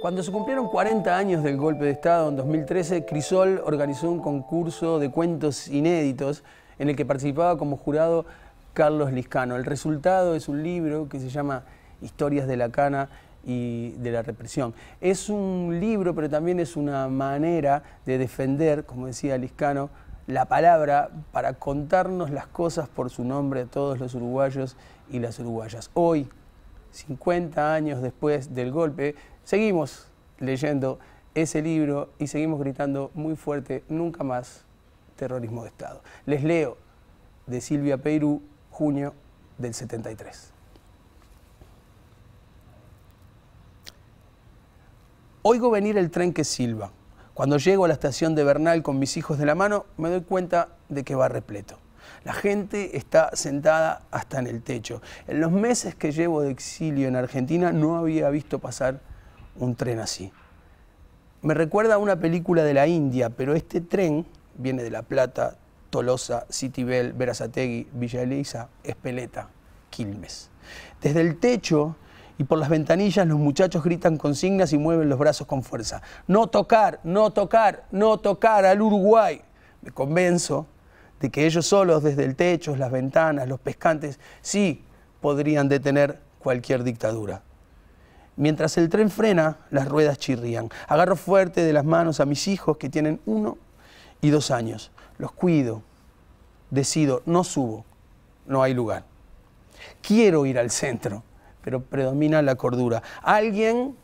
Cuando se cumplieron 40 años del golpe de Estado en 2013, Crisol organizó un concurso de cuentos inéditos en el que participaba como jurado Carlos Liscano. El resultado es un libro que se llama Historias de la Cana y de la represión. Es un libro, pero también es una manera de defender, como decía Liscano, la palabra para contarnos las cosas por su nombre a todos los uruguayos y las uruguayas. Hoy, 50 años después del golpe, Seguimos leyendo ese libro y seguimos gritando muy fuerte, nunca más terrorismo de Estado. Les leo de Silvia Perú, junio del 73. Oigo venir el tren que silba. Cuando llego a la estación de Bernal con mis hijos de la mano, me doy cuenta de que va repleto. La gente está sentada hasta en el techo. En los meses que llevo de exilio en Argentina no había visto pasar un tren así. Me recuerda a una película de la India, pero este tren viene de La Plata, Tolosa, Bell, Verazategui, Villa Elisa, Espeleta, Quilmes. Desde el techo y por las ventanillas los muchachos gritan consignas y mueven los brazos con fuerza. No tocar, no tocar, no tocar al Uruguay. Me convenzo de que ellos solos, desde el techo, las ventanas, los pescantes, sí podrían detener cualquier dictadura. Mientras el tren frena, las ruedas chirrían. Agarro fuerte de las manos a mis hijos que tienen uno y dos años. Los cuido. Decido, no subo. No hay lugar. Quiero ir al centro, pero predomina la cordura. Alguien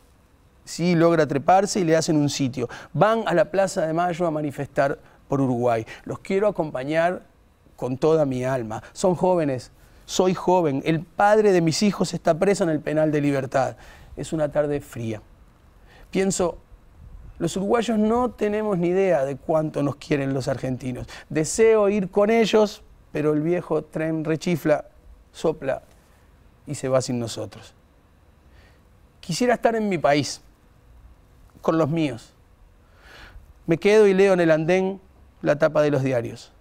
sí logra treparse y le hacen un sitio. Van a la Plaza de Mayo a manifestar por Uruguay. Los quiero acompañar con toda mi alma. Son jóvenes, soy joven, el padre de mis hijos está preso en el penal de libertad es una tarde fría. Pienso, los uruguayos no tenemos ni idea de cuánto nos quieren los argentinos. Deseo ir con ellos, pero el viejo tren rechifla, sopla y se va sin nosotros. Quisiera estar en mi país, con los míos. Me quedo y leo en el andén la tapa de los diarios.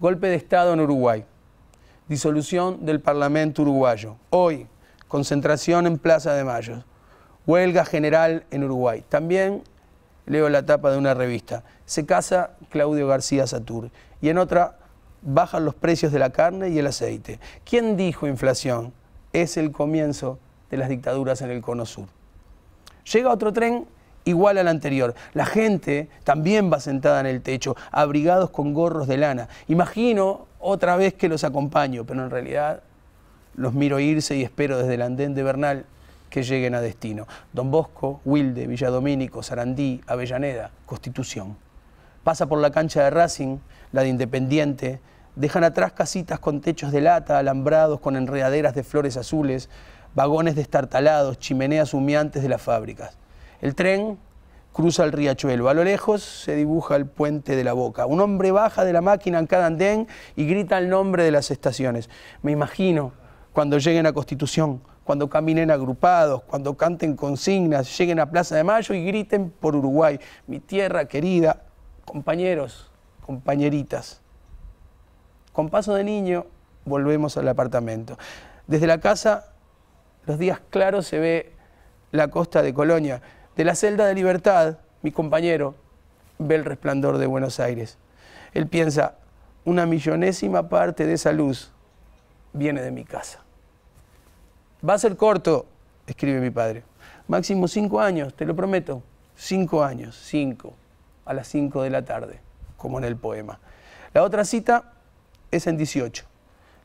Golpe de Estado en Uruguay. Disolución del Parlamento uruguayo. Hoy, concentración en Plaza de Mayo. Huelga general en Uruguay. También leo la tapa de una revista. Se casa Claudio García Satur. Y en otra, bajan los precios de la carne y el aceite. ¿Quién dijo inflación? Es el comienzo de las dictaduras en el Cono Sur. Llega otro tren igual al anterior. La gente también va sentada en el techo, abrigados con gorros de lana. Imagino otra vez que los acompaño, pero en realidad los miro irse y espero desde el andén de Bernal que lleguen a destino. Don Bosco, Wilde, Villadomínico, Sarandí, Avellaneda, Constitución. Pasa por la cancha de Racing, la de Independiente, dejan atrás casitas con techos de lata, alambrados con enredaderas de flores azules, vagones destartalados, chimeneas humeantes de las fábricas. El tren cruza el riachuelo. A lo lejos se dibuja el puente de la boca. Un hombre baja de la máquina en cada andén y grita el nombre de las estaciones. Me imagino cuando lleguen a Constitución, cuando caminen agrupados, cuando canten consignas, lleguen a Plaza de Mayo y griten por Uruguay, mi tierra querida, compañeros, compañeritas. Con paso de niño volvemos al apartamento. Desde la casa, los días claros se ve la costa de Colonia. De la celda de libertad, mi compañero ve el resplandor de Buenos Aires. Él piensa, una millonésima parte de esa luz viene de mi casa. Va a ser corto, escribe mi padre. Máximo cinco años, te lo prometo. Cinco años, cinco, a las cinco de la tarde, como en el poema. La otra cita es en 18,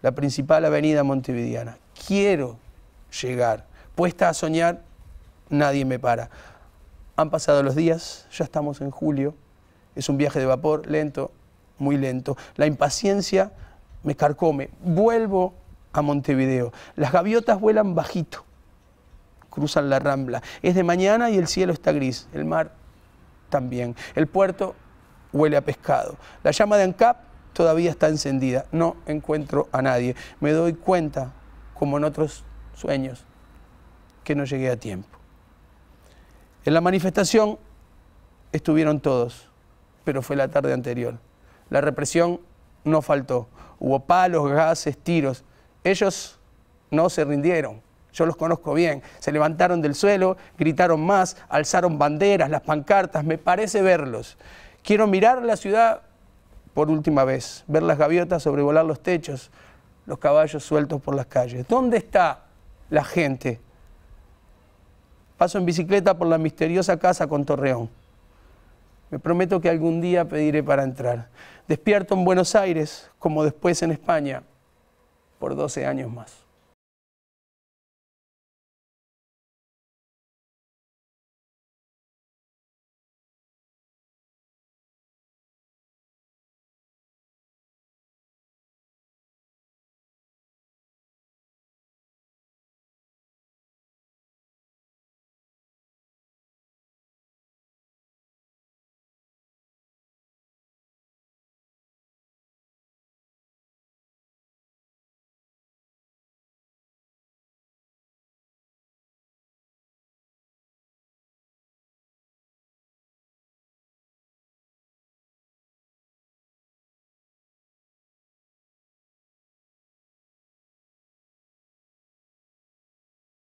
la principal avenida montevideana. Quiero llegar, puesta a soñar, nadie me para. Han pasado los días, ya estamos en julio, es un viaje de vapor lento, muy lento. La impaciencia me carcome, vuelvo a Montevideo. Las gaviotas vuelan bajito, cruzan la rambla. Es de mañana y el cielo está gris, el mar también. El puerto huele a pescado. La llama de ANCAP todavía está encendida. No encuentro a nadie. Me doy cuenta, como en otros sueños, que no llegué a tiempo. En la manifestación estuvieron todos, pero fue la tarde anterior. La represión no faltó. Hubo palos, gases, tiros. Ellos no se rindieron. Yo los conozco bien. Se levantaron del suelo, gritaron más, alzaron banderas, las pancartas. Me parece verlos. Quiero mirar la ciudad por última vez, ver las gaviotas sobrevolar los techos, los caballos sueltos por las calles. ¿Dónde está la gente? Paso en bicicleta por la misteriosa casa con Torreón. Me prometo que algún día pediré para entrar. Despierto en Buenos Aires, como después en España por 12 años más.